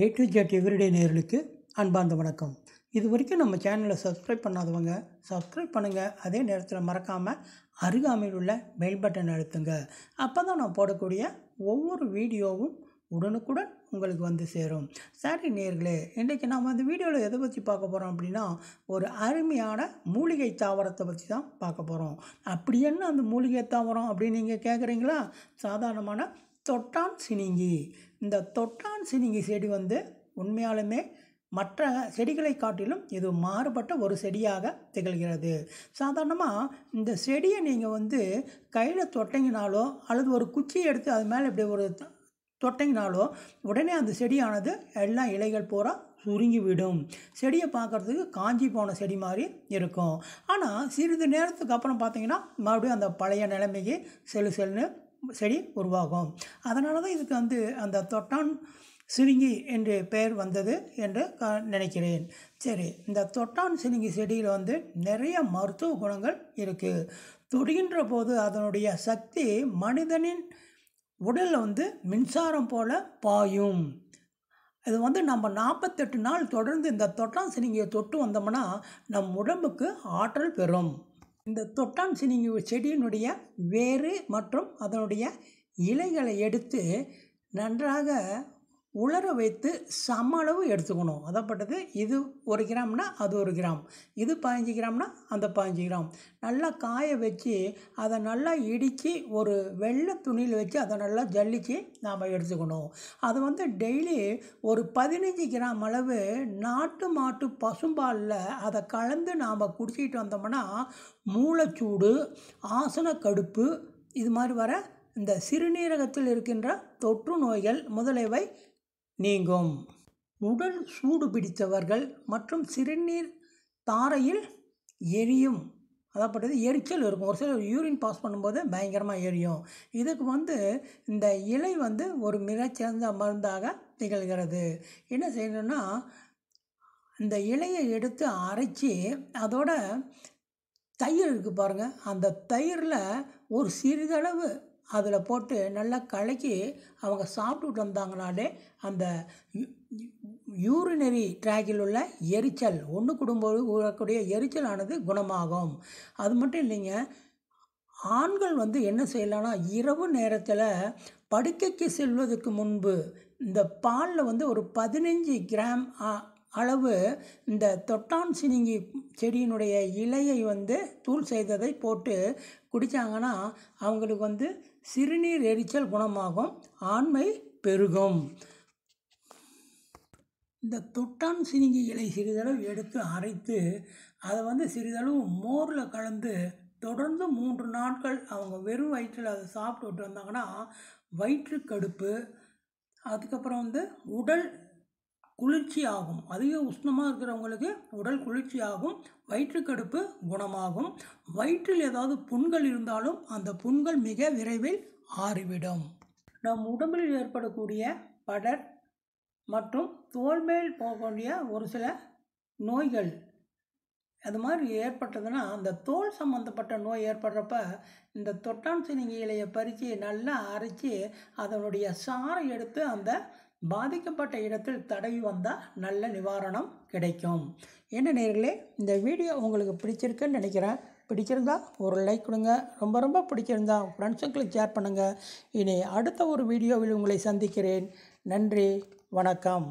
A to Z everyday நேர்களுக்கு அன்பார்ந்த வணக்கம் இது வரைக்கும் நம்ம சேனலை சப்ஸ்கிரைப் பண்ணாதவங்க சப்ஸ்கிரைப் பண்ணுங்கள் அதே நேரத்தில் மறக்காமல் அருகாமையில் உள்ள பெல் பட்டன் அழுத்துங்க அப்போ தான் நான் போடக்கூடிய ஒவ்வொரு வீடியோவும் உடனுக்குடன் உங்களுக்கு வந்து சேரும் சரி நேர்களே இன்றைக்கி நாம் அந்த வீடியோவில் எதை பற்றி பார்க்க போகிறோம் அப்படின்னா ஒரு அருமையான மூலிகை தாவரத்தை பற்றி தான் பார்க்க போகிறோம் அப்படி என்ன அந்த மூலிகை தாவரம் அப்படின்னு நீங்கள் கேட்குறீங்களா சாதாரணமான தொட்டான் சினிங்கி இந்த தொட்டான் சினிங்கி செடி வந்து உண்மையாலுமே மற்ற செடிகளை காட்டிலும் இது மாறுபட்ட ஒரு செடியாக திகழ்கிறது சாதாரணமாக இந்த செடியை நீங்கள் வந்து கையில் தொட்டங்கினாலோ அல்லது ஒரு குச்சியை எடுத்து அது மேலே இப்படி ஒரு தொட்டங்கினாலோ உடனே அந்த செடியானது எல்லாம் இலைகள் பூரா சுருங்கிவிடும் செடியை பார்க்குறதுக்கு காஞ்சி போன செடி மாதிரி இருக்கும் ஆனால் சிறிது நேரத்துக்கு அப்புறம் பார்த்திங்கன்னா மறுபடியும் அந்த பழைய நிலைமைக்கு செல்லு செல்லுன்னு செடி உருவாகும் அதனால தான் இதுக்கு வந்து அந்த தொட்டான் சிறுங்கி என்று பெயர் வந்தது என்று நினைக்கிறேன் சரி இந்த தொட்டான் சிறுங்கி செடியில் வந்து நிறைய மருத்துவ குணங்கள் இருக்குது தொடுகின்ற போது அதனுடைய சக்தி மனிதனின் உடலில் வந்து மின்சாரம் போல பாயும் இது வந்து நம்ம நாற்பத்தெட்டு நாள் தொடர்ந்து இந்த தொட்டான் சிறுங்கியை தொட்டு வந்தோம்னா நம் உடம்புக்கு ஆற்றல் பெறும் இந்த தொட்டான் சினிங்கி செடியினுடைய வேர் மற்றும் அதனுடைய இலைகளை எடுத்து நன்றாக உலர வைத்து சம அளவு எடுத்துக்கணும் அதப்பட்டது இது ஒரு கிராம்னா அது ஒரு கிராம் இது பதினஞ்சு கிராம்னா அந்த பதினஞ்சு கிராம் நல்லா காய வச்சு அதை நல்லா இடித்து ஒரு வெள்ளை துணியில் வச்சு அதை நல்லா ஜல்லித்து நாம் எடுத்துக்கணும் அது வந்து டெய்லி ஒரு பதினஞ்சு கிராம் அளவு நாட்டு மாட்டு பசும்பாலில் அதை கலந்து நாம் குடிச்சிட்டு வந்தோம்னா மூளைச்சூடு ஆசன கடுப்பு இது மாதிரி வர இந்த சிறுநீரகத்தில் இருக்கின்ற தொற்று நோய்கள் முதலியவை நீங்கும் உடல் சூடு பிடித்தவர்கள் மற்றும் சிறுநீர் தாரையில் எரியும் அதாவது எரிச்சல் இருக்கும் ஒரு சிலர் யூரின் பாஸ் பண்ணும்போது பயங்கரமாக எரியும் இதுக்கு வந்து இந்த இலை வந்து ஒரு மிகச்சிறந்த மருந்தாக திகழ்கிறது என்ன செய்யணும்னா இந்த இலையை எடுத்து அரைச்சி அதோட தயிர் இருக்குது பாருங்கள் அந்த தயிரில் ஒரு சிறிதளவு அதில் போட்டு நல்லா கலக்கி அவங்க சாப்பிட்டுட்டு வந்தாங்கனாலே அந்த யூரினரி ட்ராக்கில் உள்ள எரிச்சல் ஒன்று குடும்பம் கூடக்கூடிய எரிச்சலானது குணமாகும் அது மட்டும் இல்லைங்க ஆண்கள் வந்து என்ன செய்யலாம்னா இரவு நேரத்தில் படுக்கைக்கு செல்வதற்கு முன்பு இந்த பாலில் வந்து ஒரு பதினஞ்சு கிராம் அளவு இந்த தொட்டான் சினிங்கி செடியினுடைய இலையை வந்து தூள் செய்ததை போட்டு குடித்தாங்கன்னா அவங்களுக்கு வந்து சிறுநீர் எரிச்சல் குணமாகும் ஆண்மை பெருகும் இந்த தொட்டான் சினிங்கி இலை சிறிதளவு எடுத்து அரைத்து அதை வந்து சிறிதளவு மோரில் கலந்து தொடர்ந்து மூன்று நாட்கள் அவங்க வெறும் வயிற்றில் அதை சாப்பிட்டு விட்டு வந்தாங்கன்னா வயிற்றுக்கடுப்பு அதுக்கப்புறம் வந்து உடல் குளிர்ச்சி ஆகும் அதிக உஷ்ணமாக இருக்கிறவங்களுக்கு உடல் குளிர்ச்சி ஆகும் வயிற்றுக்கடுப்பு குணமாகும் வயிற்றில் ஏதாவது புண்கள் இருந்தாலும் அந்த புண்கள் மிக விரைவில் ஆறிவிடும் நம் உடம்பில் ஏற்படக்கூடிய படர் மற்றும் தோல் மேல் போகக்கூடிய ஒரு சில நோய்கள் அது மாதிரி ஏற்பட்டதுன்னா அந்த தோல் சம்மந்தப்பட்ட நோய் ஏற்படுறப்ப இந்த தொட்டான் சினிங்க இலையை பறித்து நல்லா அரைச்சி அதனுடைய சாறை எடுத்து அந்த பாதிக்கப்பட்ட இடத்தில் தடவி வந்தால் நல்ல நிவாரணம் கிடைக்கும் என்ன நேர்களே இந்த வீடியோ உங்களுக்கு பிடிச்சிருக்குன்னு நினைக்கிறேன் பிடிச்சிருந்தா ஒரு லைக் கொடுங்க ரொம்ப ரொம்ப பிடிச்சிருந்தா ஃப்ரெண்ட்ஸுங்களுக்கு ஷேர் பண்ணுங்கள் இனி அடுத்த ஒரு வீடியோவில் உங்களை சந்திக்கிறேன் நன்றி வணக்கம்